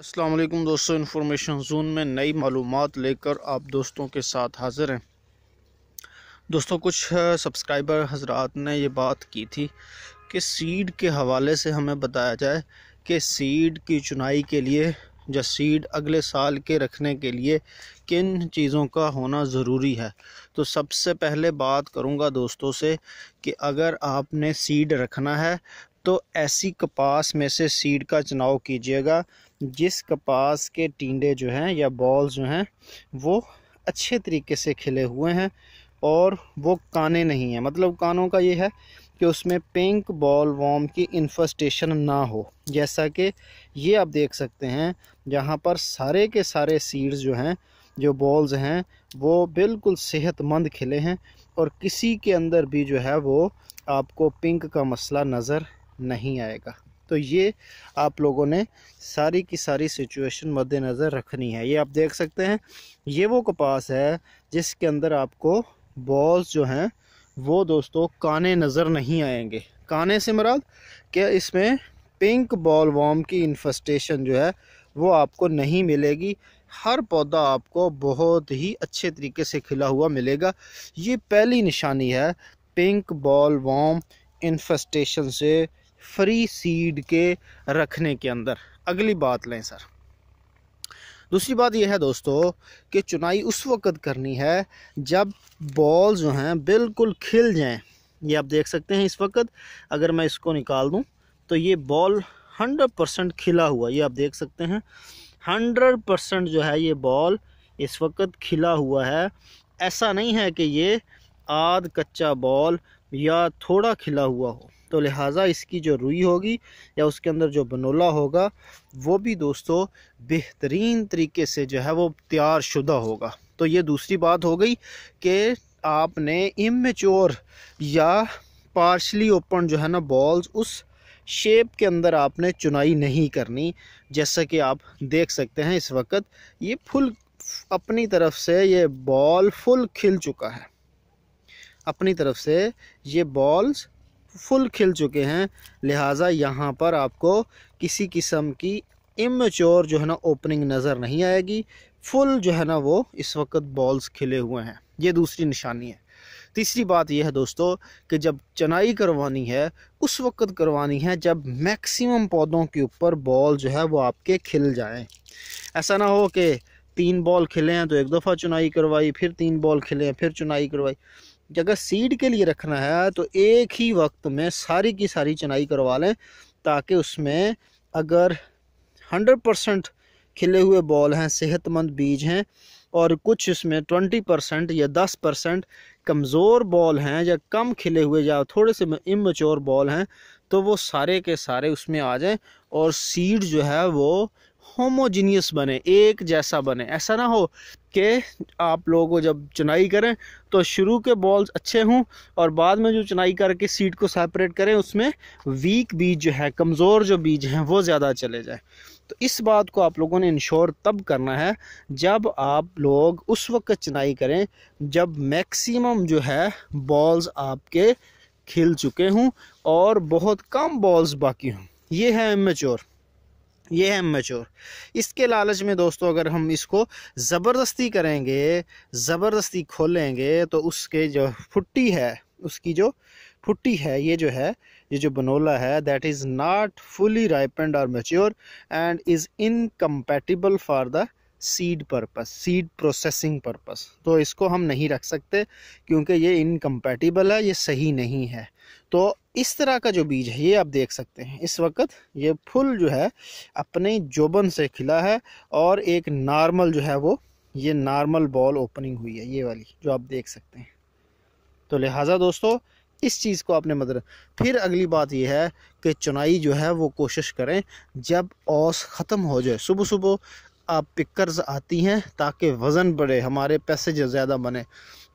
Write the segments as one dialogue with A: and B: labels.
A: असलम दोस्तों information zone में नई मालूम लेकर आप दोस्तों के साथ हाज़िर हैं दोस्तों कुछ सब्सक्राइबर हजरात ने ये बात की थी कि सीड के हवाले से हमें बताया जाए कि सीड की चुनाई के लिए या सीड अगले साल के रखने के लिए किन चीज़ों का होना ज़रूरी है तो सबसे पहले बात करूँगा दोस्तों से कि अगर आपने सीड रखना है तो ऐसी कपास में से सीड का चुनाव कीजिएगा जिस कपास के टींडे जो हैं या बॉल जो हैं वो अच्छे तरीके से खिले हुए हैं और वो काने नहीं हैं मतलब कानों का ये है कि उसमें पिंक बॉल वॉम की इन्फस्टेशन ना हो जैसा कि ये आप देख सकते हैं जहाँ पर सारे के सारे सीड्स जो हैं जो बॉल्स हैं वो बिल्कुल सेहतमंद खिले हैं और किसी के अंदर भी जो है वो आपको पिंक का मसला नज़र नहीं आएगा तो ये आप लोगों ने सारी की सारी सिचुएशन मद्देनज़र रखनी है ये आप देख सकते हैं ये वो कपास है जिसके अंदर आपको बॉल्स जो हैं वो दोस्तों काने नज़र नहीं आएंगे काने से मराद क्या इसमें पिंक बॉल वॉम की इन्फस्टेशन जो है वो आपको नहीं मिलेगी हर पौधा आपको बहुत ही अच्छे तरीके से खिला हुआ मिलेगा ये पहली निशानी है पिंक बॉल वॉम इन्फस्टेशन से फ्री सीड के रखने के अंदर अगली बात लें सर दूसरी बात यह है दोस्तों कि चुनाई उस वक्त करनी है जब बॉल जो हैं बिल्कुल खिल जाएं ये आप देख सकते हैं इस वक्त अगर मैं इसको निकाल दूं तो ये बॉल हंड्रेड परसेंट खिला हुआ ये आप देख सकते हैं हंड्रेड परसेंट जो है ये बॉल इस वक्त खिला हुआ है ऐसा नहीं है कि ये आध कच्चा बॉल या थोड़ा खिला हुआ हो तो लिहाजा इसकी जो रुई होगी या उसके अंदर जो बनोला होगा वो भी दोस्तों बेहतरीन तरीके से जो है वो तैयार शुदा होगा तो ये दूसरी बात हो गई कि आपने इमेचोर या पार्शली ओपन जो है ना बॉल्स उस शेप के अंदर आपने चुनाई नहीं करनी जैसा कि आप देख सकते हैं इस वक्त ये फुल अपनी तरफ से ये बॉल फुल खिल चुका है अपनी तरफ से ये बॉल्स फुल खिल चुके हैं लिहाजा यहाँ पर आपको किसी किस्म की इमेच्योर जो है ना ओपनिंग नज़र नहीं आएगी फुल जो है ना वो इस वक्त बॉल्स खिले हुए हैं ये दूसरी निशानी है तीसरी बात यह है दोस्तों कि जब चनाई करवानी है उस वक्त करवानी है जब मैक्सिमम पौधों के ऊपर बॉल जो है वो आपके खिल जाएं ऐसा ना हो कि तीन बॉल खिले हैं तो एक दफ़ा चुनाई करवाई फिर तीन बॉल खिले हैं फिर चुनाई करवाई अगर सीड के लिए रखना है तो एक ही वक्त में सारी की सारी चनाई करवा लें ताकि उसमें अगर हंड्रेड परसेंट खिले हुए बॉल हैं सेहतमंद बीज हैं और कुछ इसमें ट्वेंटी परसेंट या दस परसेंट कमज़ोर बॉल हैं या कम खिले हुए या थोड़े से इमेच्योर बॉल हैं तो वो सारे के सारे उसमें आ जाएं और सीड जो है वो होमोजीनियस बने एक जैसा बने ऐसा ना हो कि आप लोगों को जब चुनाई करें तो शुरू के बॉल्स अच्छे हों और बाद में जो चुनाई करके सीड को सेपरेट करें उसमें वीक बीज जो है कमज़ोर जो बीज हैं वो ज़्यादा चले जाए तो इस बात को आप लोगों ने इंश्योर तब करना है जब आप लोग उस वक्त चुनाई करें जब मैक्सिमम जो है बॉल्स आपके खिल चुके हों और बहुत कम बॉल्स बाकी हों ये है मेच्योर ये है मेच्योर इसके लालच में दोस्तों अगर हम इसको ज़बरदस्ती करेंगे ज़बरदस्ती खोलेंगे तो उसके जो फुट्टी है उसकी जो फुट्टी है ये जो है ये जो बनोला है that is not fully ripened और mature and is incompatible for the seed purpose seed processing purpose तो इसको हम नहीं रख सकते क्योंकि ये इनकम्पेटिबल है ये सही नहीं है तो इस तरह का जो बीज है ये आप देख सकते हैं इस वक्त ये फुल जो है अपने जोबन से खिला है और एक नॉर्मल जो है वो ये नॉर्मल बॉल ओपनिंग हुई है ये वाली जो आप देख सकते हैं तो लिहाजा दोस्तों इस चीज़ को आपने मदर फिर अगली बात यह है कि चुनाई जो है वो कोशिश करें जब ओस ख़त्म हो जाए सुबह सुबह आप पिकर्स आती हैं ताकि वज़न बढ़े हमारे पैसे ज़्यादा बने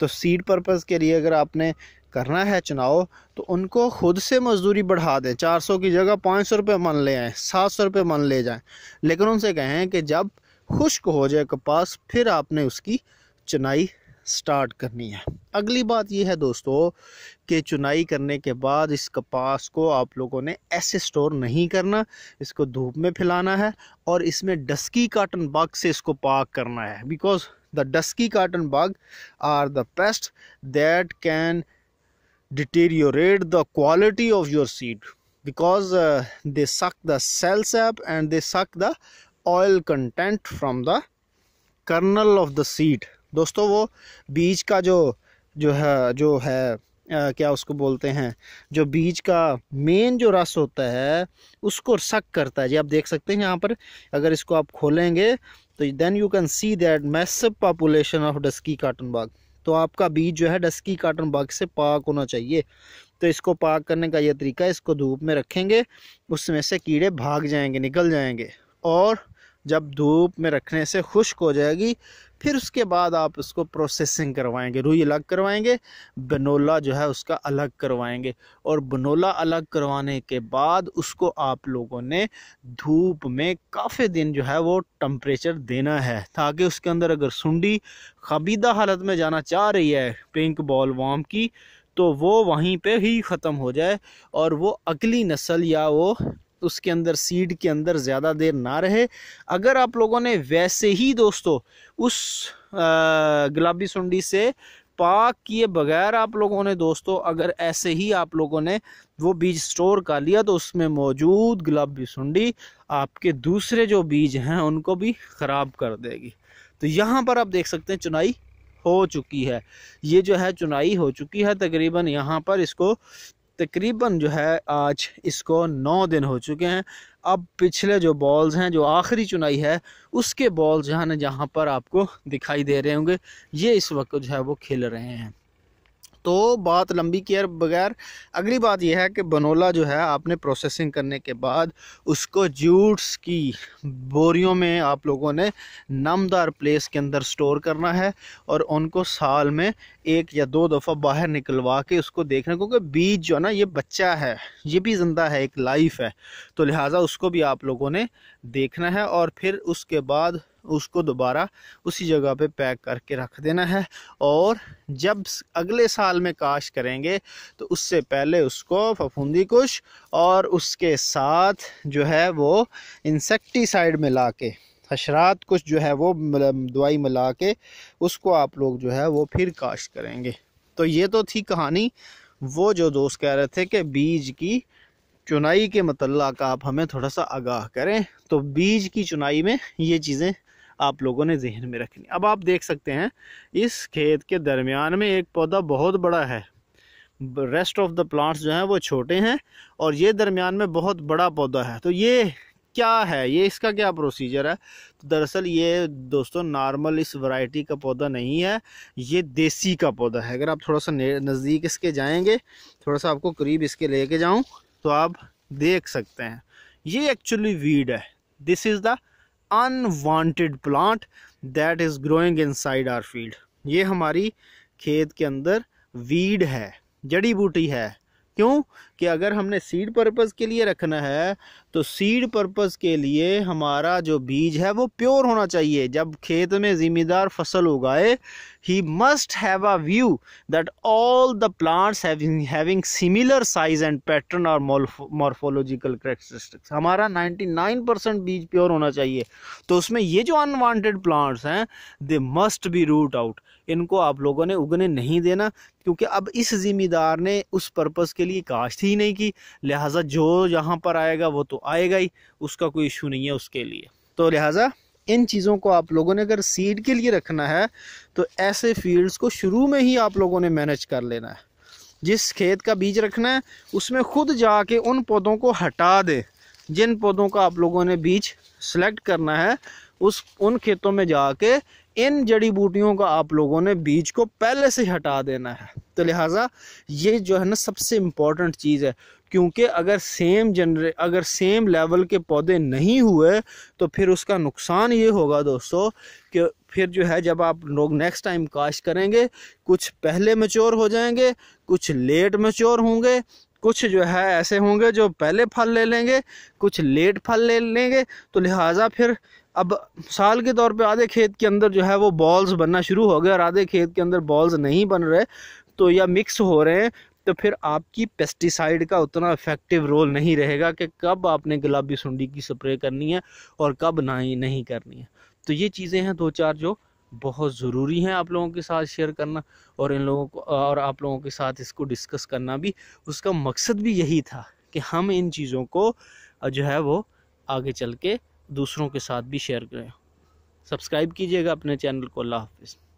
A: तो सीड पर्पज़ के लिए अगर आपने करना है चुनाव तो उनको खुद से मजदूरी बढ़ा दें चार सौ की जगह पाँच सौ रुपये मन ले आएँ सात सौ रुपये मन ले जाएं लेकिन उनसे कहें कि जब खुश्क हो जाए कपास फिर आपने उसकी चुनाई स्टार्ट करनी है अगली बात यह है दोस्तों कि चुनाई करने के बाद इस कपास को आप लोगों ने ऐसे स्टोर नहीं करना इसको धूप में फैलाना है और इसमें डस्की काटन बाग से इसको पाक करना है because the dusky cotton bag are the best that can deteriorate the quality of your seed because uh, they suck the cell sap and they suck the oil content from the kernel of the seed दोस्तों वो बीज का जो जो है जो है आ, क्या उसको बोलते हैं जो बीज का मेन जो रस होता है उसको सक करता है जी आप देख सकते हैं यहाँ पर अगर इसको आप खोलेंगे तो then you can see that massive population of dusky cotton bug तो आपका बीज जो है डस्की काटन बाग से पाक होना चाहिए तो इसको पाक करने का यह तरीका है इसको धूप में रखेंगे उसमें से कीड़े भाग जाएंगे निकल जाएंगे और जब धूप में रखने से खुश्क हो जाएगी फिर उसके बाद आप उसको प्रोसेसिंग करवाएंगे रुई अलग करवाएंगे बनोला जो है उसका अलग करवाएंगे और बनोला अलग करवाने के बाद उसको आप लोगों ने धूप में काफ़ी दिन जो है वो टम्परेचर देना है ताकि उसके अंदर अगर सुंडी खबीदा हालत में जाना चाह रही है पिंक बॉल वाम की तो वो वहीं पे ही ख़त्म हो जाए और वो अगली नस्ल या वो उसके अंदर सीड के अंदर ज़्यादा देर ना रहे अगर आप लोगों ने वैसे ही दोस्तों उस गुलाबी सुंडी से पाक किए बगैर आप लोगों ने दोस्तों अगर ऐसे ही आप लोगों ने वो बीज स्टोर कर लिया तो उसमें मौजूद गुलाबी सुंडी आपके दूसरे जो बीज हैं उनको भी ख़राब कर देगी तो यहाँ पर आप देख सकते हैं चुनाई हो चुकी है ये जो है चुनाई हो चुकी है तकरीबन यहाँ पर इसको तकरीबन जो है आज इसको नौ दिन हो चुके हैं अब पिछले जो बॉल्स हैं जो आखिरी चुनाई है उसके बॉल्स जो है ना जहाँ पर आपको दिखाई दे रहे होंगे ये इस वक्त जो है वो खेल रहे हैं तो बात लंबी केयर बगैर अगली बात यह है कि बनोला जो है आपने प्रोसेसिंग करने के बाद उसको जूट्स की बोरियों में आप लोगों ने नमदार प्लेस के अंदर स्टोर करना है और उनको साल में एक या दो दफ़ा बाहर निकलवा के उसको देखना क्योंकि बीज जो है ना ये बच्चा है ये भी ज़िंदा है एक लाइफ है तो लिहाजा उसको भी आप लोगों ने देखना है और फिर उसके बाद उसको दोबारा उसी जगह पे पैक करके रख देना है और जब अगले साल में काश करेंगे तो उससे पहले उसको फफूंदी कुश और उसके साथ जो है वो इंसेक्टीसाइड मिला के हशरात कुछ जो है वो मतलब दवाई मिला के उसको आप लोग जो है वो फिर काश करेंगे तो ये तो थी कहानी वो जो दोस्त कह रहे थे कि बीज की चुनाई के मतलब का आप हमें थोड़ा सा आगाह करें तो बीज की चुनाई में ये चीज़ें आप लोगों ने जहन में रखनी अब आप देख सकते हैं इस खेत के दरमियान में एक पौधा बहुत बड़ा है रेस्ट ऑफ द प्लांट्स जो हैं वो छोटे हैं और ये दरमियान में बहुत बड़ा पौधा है तो ये क्या है ये इसका क्या प्रोसीजर है तो दरअसल ये दोस्तों नॉर्मल इस वैरायटी का पौधा नहीं है ये देसी का पौधा है अगर आप थोड़ा सा नज़दीक इसके जाएंगे थोड़ा सा आपको करीब इसके लेके जाऊं तो आप देख सकते हैं ये एक्चुअली वीड है this is the unwanted plant that is growing inside our field ये हमारी खेत के अंदर वीड है जड़ी बूटी है क्यों कि अगर हमने सीड पर्पज़ के लिए रखना है तो सीड पर्पस के लिए हमारा जो बीज है वो प्योर होना चाहिए जब खेत में ज़िम्मेदार फसल उगाए ही must have a view that all the plants having similar size and pattern और मॉर्फोलॉजिकल करेक्टरिस्टिक्स हमारा 99 परसेंट बीज प्योर होना चाहिए तो उसमें ये जो अनवांटेड प्लांट्स हैं they must be root out इनको आप लोगों ने उगने नहीं देना क्योंकि अब इस ज़िम्मेदार ने उस पर्पज़ के लिए काश्त ही नहीं की लिहाजा जो यहाँ पर आएगा वो तो आएगा ही उसका कोई इशू नहीं है उसके लिए तो लिहाजा इन चीज़ों को आप लोगों ने अगर सीड के लिए रखना है तो ऐसे फील्ड्स को शुरू में ही आप लोगों ने मैनेज कर लेना है जिस खेत का बीज रखना है उसमें खुद जाके उन पौधों को हटा दे जिन पौधों का आप लोगों ने बीज सेलेक्ट करना है उस उन खेतों में जाके इन जड़ी बूटियों का आप लोगों ने बीज को पहले से हटा देना है तो लिहाजा ये जो है ना सबसे इम्पॉर्टेंट चीज़ है क्योंकि अगर सेम जनरे अगर सेम लेवल के पौधे नहीं हुए तो फिर उसका नुकसान ये होगा दोस्तों कि फिर जो है जब आप लोग नेक्स्ट टाइम काश करेंगे कुछ पहले मेच्योर हो जाएंगे कुछ लेट मेच्योर होंगे कुछ जो है ऐसे होंगे जो पहले फल ले लेंगे कुछ लेट फल ले लेंगे तो लिहाजा फिर अब साल के तौर पे आधे खेत के अंदर जो है वो बॉल्स बनना शुरू हो गए और आधे खेत के अंदर बॉल्स नहीं बन रहे तो या मिक्स हो रहे हैं तो फिर आपकी पेस्टिसाइड का उतना इफेक्टिव रोल नहीं रहेगा कि कब आपने गुलाबी सुंडी की स्प्रे करनी है और कब ना ही नहीं करनी है तो ये चीज़ें हैं दो चार जो बहुत ज़रूरी हैं आप लोगों के साथ शेयर करना और इन लोगों को और आप लोगों के साथ इसको डिस्कस करना भी उसका मकसद भी यही था कि हम इन चीज़ों को जो है वो आगे चल के दूसरों के साथ भी शेयर करें सब्सक्राइब कीजिएगा अपने चैनल को अल्लाह हाफिज़